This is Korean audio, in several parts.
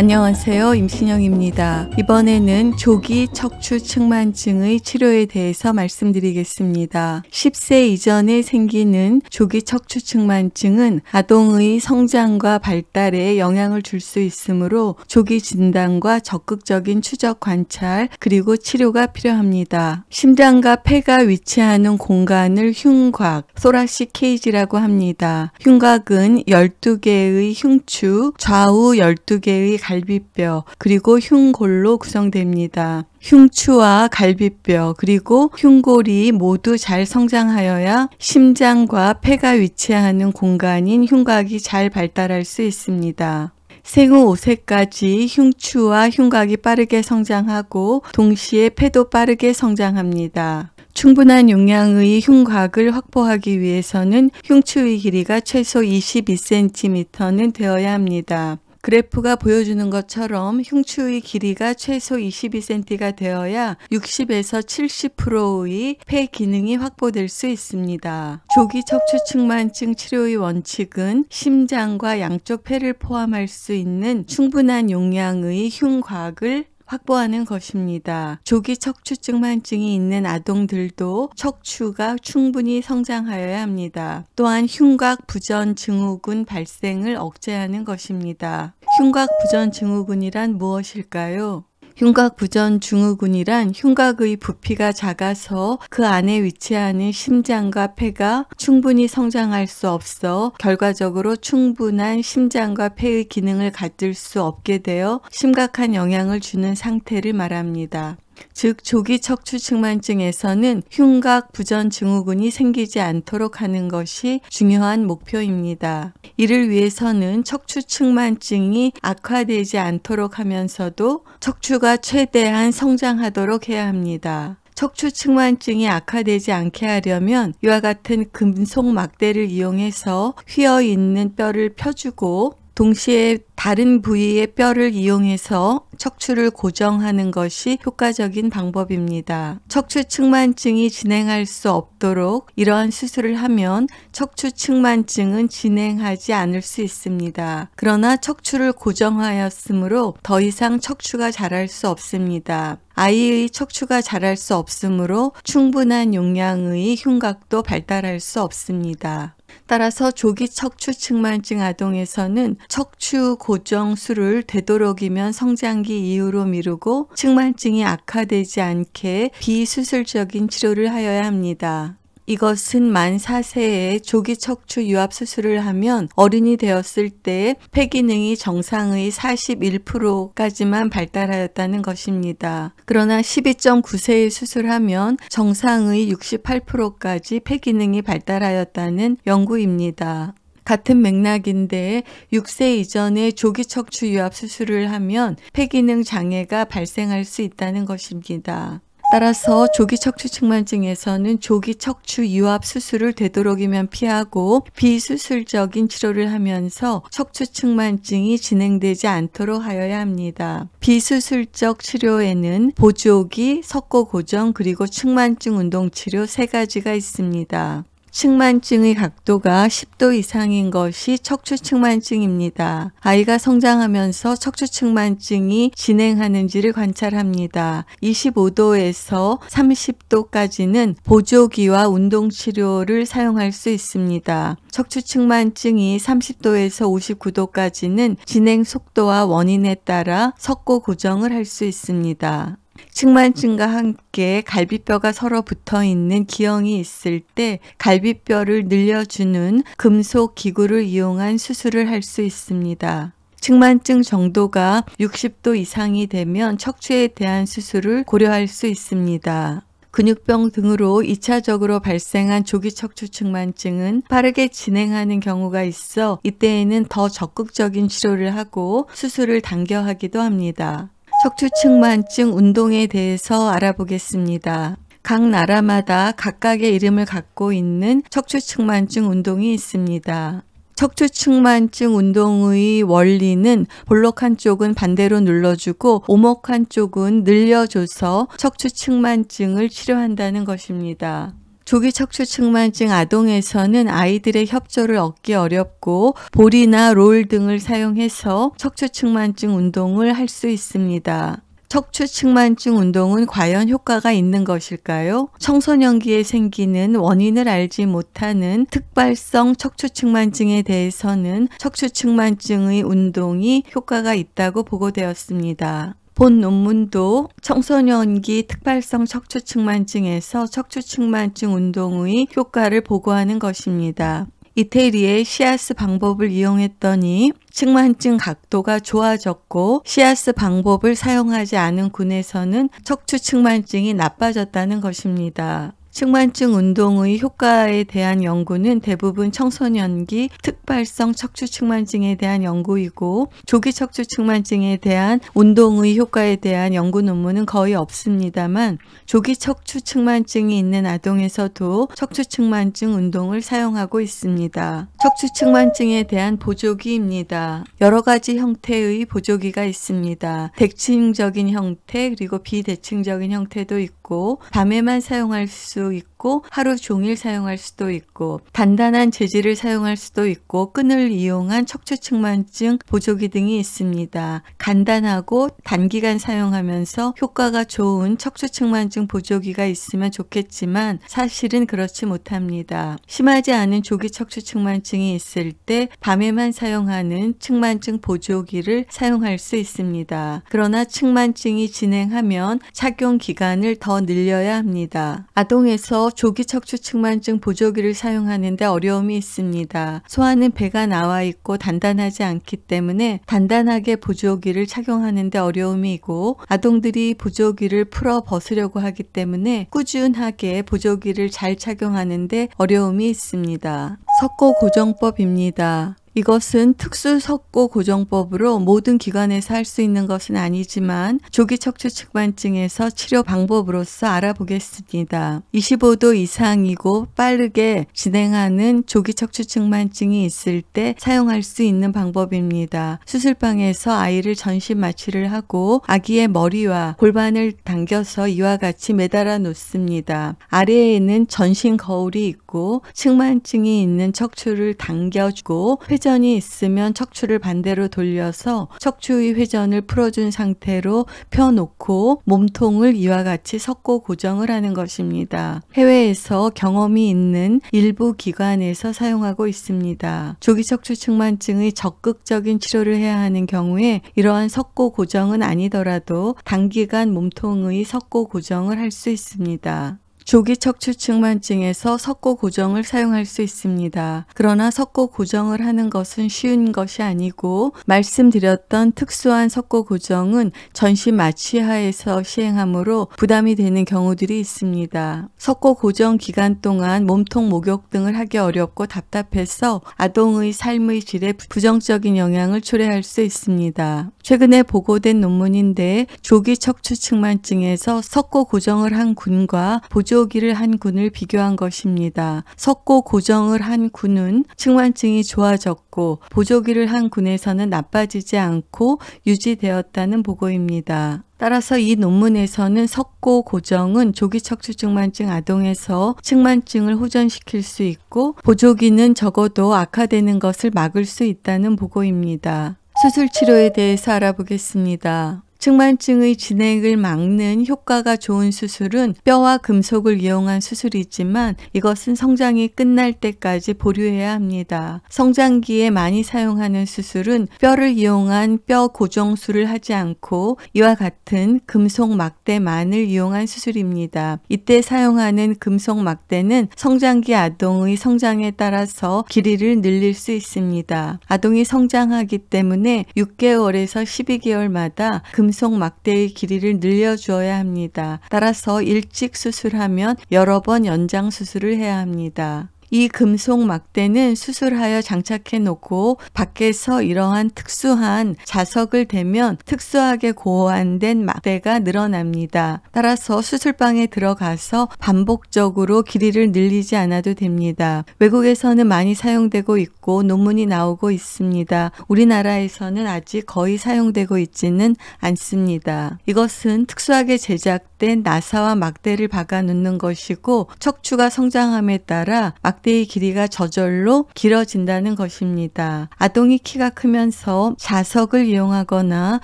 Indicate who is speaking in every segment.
Speaker 1: 안녕하세요. 임신영입니다. 이번에는 조기 척추 측만증의 치료에 대해서 말씀드리겠습니다. 10세 이전에 생기는 조기 척추 측만증은 아동의 성장과 발달에 영향을 줄 수 있으므로 조기 진단과 적극적인 추적 관찰 그리고 치료가 필요합니다. 심장과 폐가 위치하는 공간을 흉곽, 소라시 케이지라고 합니다. 흉곽은 12개의 흉추, 좌우 12개의 갈비뼈 그리고 흉골로 구성됩니다. 흉추와 갈비뼈 그리고 흉골이 모두 잘 성장하여야 심장과 폐가 위치하는 공간인 흉곽이 잘 발달할 수 있습니다. 생후 5세까지 흉추와 흉곽이 빠르게 성장하고 동시에 폐도 빠르게 성장합니다. 충분한 용량의 흉곽을 확보하기 위해서는 흉추의 길이가 최소 22cm는 되어야 합니다. 그래프가 보여주는 것처럼 흉추의 길이가 최소 22cm가 되어야 60에서 70%의 폐 기능이 확보될 수 있습니다. 조기 척추측만증 치료의 원칙은 심장과 양쪽 폐를 포함할 수 있는 충분한 용량의 흉곽을 확보하는 것입니다. 조기 척추증 만증이 있는 아동들도 척추가 충분히 성장하여야 합니다. 또한 흉곽 부전 증후군 발생을 억제하는 것입니다. 흉곽 부전 증후군이란 무엇일까요? 흉곽부전 중후군이란 흉곽의 부피가 작아서 그 안에 위치하는 심장과 폐가 충분히 성장할 수 없어 결과적으로 충분한 심장과 폐의 기능을 갖출 수 없게 되어 심각한 영향을 주는 상태를 말합니다. 즉 조기 척추 측만증에서는 흉곽 부전 증후군이 생기지 않도록 하는 것이 중요한 목표입니다. 이를 위해서는 척추 측만증이 악화되지 않도록 하면서도 척추가 최대한 성장하도록 해야 합니다. 척추 측만증이 악화되지 않게 하려면 이와 같은 금속 막대를 이용해서 휘어 있는 뼈를 펴주고 동시에 다른 부위의 뼈를 이용해서 척추를 고정하는 것이 효과적인 방법입니다. 척추 측만증이 진행할 수 없도록 이러한 수술을 하면 척추 측만증은 진행하지 않을 수 있습니다. 그러나 척추를 고정하였으므로 더 이상 척추가 자랄 수 없습니다. 아이의 척추가 자랄 수 없으므로 충분한 용량의 흉곽도 발달할 수 없습니다. 따라서 조기 척추 측만증 아동에서는 척추 고정술을 되도록이면 성장기 이후로 미루고 측만증이 악화되지 않게 비수술적인 치료를 하여야 합니다. 이것은 만 4세에 조기 척추 유압 수술을 하면 어른이 되었을 때 폐기능이 정상의 41%까지만 발달하였다는 것입니다. 그러나 12.9세에 수술하면 정상의 68%까지 폐기능이 발달하였다는 연구입니다. 같은 맥락인데 6세 이전에 조기 척추 유압 수술을 하면 폐기능 장애가 발생할 수 있다는 것입니다. 따라서 조기 척추 측만증에서는 조기 척추 유압 수술을 되도록이면 피하고 비수술적인 치료를 하면서 척추 측만증이 진행되지 않도록 하여야 합니다. 비수술적 치료에는 보조기, 석고 고정 그리고 측만증 운동 치료 세 가지가 있습니다. 측만증의 각도가 10도 이상인 것이 척추측만증입니다. 아이가 성장하면서 척추측만증이 진행하는지를 관찰합니다. 25도에서 30도까지는 보조기와 운동치료를 사용할 수 있습니다. 척추측만증이 30도에서 59도까지는 진행 속도와 원인에 따라 석고 고정을 할 수 있습니다. 측만증과 함께 갈비뼈가 서로 붙어 있는 기형이 있을 때 갈비뼈를 늘려주는 금속 기구를 이용한 수술을 할 수 있습니다. 측만증 정도가 60도 이상이 되면 척추에 대한 수술을 고려할 수 있습니다. 근육병 등으로 2차적으로 발생한 조기 척추 측만증은 빠르게 진행하는 경우가 있어 이때에는 더 적극적인 치료를 하고 수술을 당겨하기도 합니다. 척추측만증 운동에 대해서 알아보겠습니다. 각 나라마다 각각의 이름을 갖고 있는 척추측만증 운동이 있습니다. 척추측만증 운동의 원리는 볼록 한쪽은 반대로 눌러주고 오목 한쪽은 늘려줘서 척추측만증을 치료한다는 것입니다. 조기 척추 측만증 아동에서는 아이들의 협조를 얻기 어렵고 볼이나 롤 등을 사용해서 척추 측만증 운동을 할 수 있습니다. 척추 측만증 운동은 과연 효과가 있는 것일까요? 청소년기에 생기는 원인을 알지 못하는 특발성 척추 측만증에 대해서는 척추 측만증의 운동이 효과가 있다고 보고되었습니다. 본 논문도 청소년기 특발성 척추측만증에서 척추측만증 운동의 효과를 보고하는 것입니다. 이태리의 시아스 방법을 이용했더니 측만증 각도가 좋아졌고 시아스 방법을 사용하지 않은 군에서는 척추 측만증이 나빠졌다는 것입니다. 측만증 운동의 효과에 대한 연구는 대부분 청소년기 특발성 척추 측만증에 대한 연구이고 조기 척추 측만증에 대한 운동의 효과에 대한 연구 논문은 거의 없습니다만 조기 척추 측만증이 있는 아동에서도 척추 측만증 운동을 사용하고 있습니다. 척추 측만증에 대한 보조기입니다. 여러 가지 형태의 보조기가 있습니다. 대칭적인 형태 그리고 비대칭적인 형태도 있고 밤에만 사용할 수 있고 있고 하루 종일 사용할 수도 있고 단단한 재질을 사용할 수도 있고 끈을 이용한 척추측만증 보조기 등이 있습니다. 간단하고 단기간 사용하면서 효과가 좋은 척추측만증 보조기가 있으면 좋겠지만 사실은 그렇지 못합니다. 심하지 않은 조기 척추측만증이 있을 때 밤에만 사용하는 측만증 보조기를 사용할 수 있습니다. 그러나 측만증이 진행하면 착용 기간을 더 늘려야 합니다. 아동에서 조기 척추 측만증 보조기를 사용하는데 어려움이 있습니다. 소아는 배가 나와 있고 단단하지 않기 때문에 단단하게 보조기를 착용하는데 어려움이 있고 아동들이 보조기를 풀어 벗으려고 하기 때문에 꾸준하게 보조기를 잘 착용하는데 어려움이 있습니다. 석고 고정법입니다. 이것은 특수석고 고정법으로 모든 기관에서 할 수 있는 것은 아니지만 조기 척추 측만증에서 치료 방법으로서 알아보겠습니다. 25도 이상이고 빠르게 진행하는 조기 척추 측만증이 있을 때 사용할 수 있는 방법입니다. 수술방에서 아이를 전신 마취를 하고 아기의 머리와 골반을 당겨서 이와 같이 매달아 놓습니다. 아래에는 전신 거울이 있고 측만증이 있는 척추를 당겨주고 회전 회전이 있으면 척추를 반대로 돌려서 척추의 회전을 풀어준 상태로 펴놓고 몸통을 이와 같이 섞고 고정을 하는 것입니다. 해외에서 경험이 있는 일부 기관에서 사용하고 있습니다. 조기 척추 측만증의 적극적인 치료를 해야 하는 경우에 이러한 석고 고정은 아니더라도 단기간 몸통의 석고 고정을 할 수 있습니다. 조기 척추측만증에서 석고 고정을 사용할 수 있습니다. 그러나 석고 고정을 하는 것은 쉬운 것이 아니고 말씀드렸던 특수한 석고 고정은 전신 마취하에서 시행하므로 부담이 되는 경우들이 있습니다. 석고 고정 기간 동안 몸통 목욕 등을 하기 어렵고 답답해서 아동의 삶의 질에 부정적인 영향을 초래할 수 있습니다. 최근에 보고된 논문인데 조기 척추측만증에서 석고 고정을 한 군과 보조 기저기를한 군을 비교한 것입니다. 석고 고정을 한 군은 측만증이 좋아졌고 보조기를 한 군에서는 나빠지지 않고 유지되었다는 보고입니다. 따라서 이 논문에서는 석고 고정은 조기 척추 측만증 아동에서 측만증을 호전시킬 수 있고 보조기는 적어도 악화되는 것을 막을 수 있다는 보고입니다. 수술 치료에 대해서 알아보겠습니다. 측만증의 진행을 막는 효과가 좋은 수술은 뼈와 금속을 이용한 수술이지만 이것은 성장이 끝날 때까지 보류해야 합니다. 성장기에 많이 사용하는 수술은 뼈를 이용한 뼈 고정술을 하지 않고 이와 같은 금속 막대만을 이용한 수술입니다. 이때 사용하는 금속 막대는 성장기 아동의 성장에 따라서 길이를 늘릴 수 있습니다. 아동이 성장하기 때문에 6개월에서 12개월마다 금 금속 막대의 길이를 늘려주어야 합니다. 따라서 일찍 수술하면 여러 번 연장 수술을 해야 합니다. 이 금속 막대는 수술하여 장착해 놓고 밖에서 이러한 특수한 자석을 대면 특수하게 고안된 막대가 늘어납니다. 따라서 수술방에 들어가서 반복적으로 길이를 늘리지 않아도 됩니다. 외국에서는 많이 사용되고 있고 논문이 나오고 있습니다. 우리나라에서는 아직 거의 사용되고 있지는 않습니다. 이것은 특수하게 제작 된된 나사와 막대를 박아 놓는 것이고 척추가 성장함에 따라 막대의 길이가 저절로 길어진다는 것입니다. 아동이 키가 크면서 자석을 이용하거나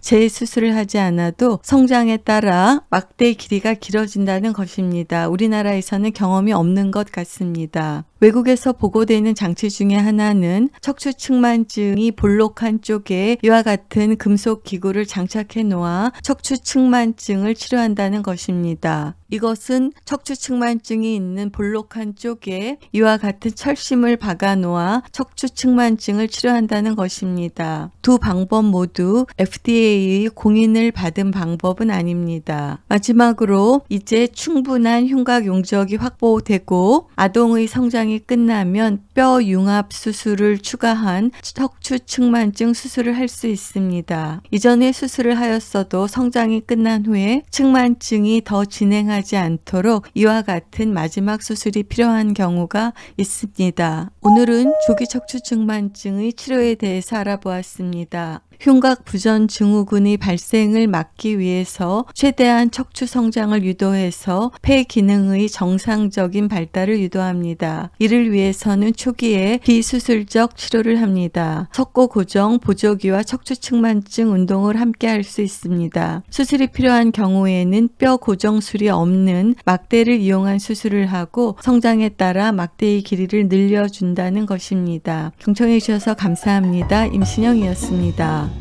Speaker 1: 재수술을 하지 않아도 성장에 따라 막대의 길이가 길어진다는 것입니다. 우리나라에서는 경험이 없는 것 같습니다. 외국에서 보고되는 장치 중에 하나는 척추측만증이 볼록한 쪽에 이와 같은 금속 기구를 장착해 놓아 척추측만증을 치료한다는 것입니다. 것입니다. 이것은 척추측만증이 있는 볼록한 쪽에 이와 같은 철심을 박아놓아 척추측만증을 치료한다는 것입니다. 두 방법 모두 FDA의 공인을 받은 방법은 아닙니다. 마지막으로 이제 충분한 흉곽 용적이 확보되고 아동의 성장이 끝나면 뼈 융합 수술을 추가한 척추측만증 수술을 할 수 있습니다. 이전에 수술을 하였어도 성장이 끝난 후에 측만증이 더 진행하지 발생하지 않도록 이와 같은 마지막 수술이 필요한 경우가 있습니다. 오늘은 조기 척추 증만증의 치료에 대해서 알아보았습니다. 흉곽부전 증후군이 발생을 막기 위해서 최대한 척추 성장을 유도해서 폐 기능의 정상적인 발달을 유도합니다. 이를 위해서는 초기에 비수술적 치료를 합니다. 석고 고정, 보조기와 척추 측만증 운동을 함께 할 수 있습니다. 수술이 필요한 경우에는 뼈 고정술이 없는 막대를 이용한 수술을 하고 성장에 따라 막대의 길이를 늘려준다는 것입니다. 경청해 주셔서 감사합니다. 임신영이었습니다.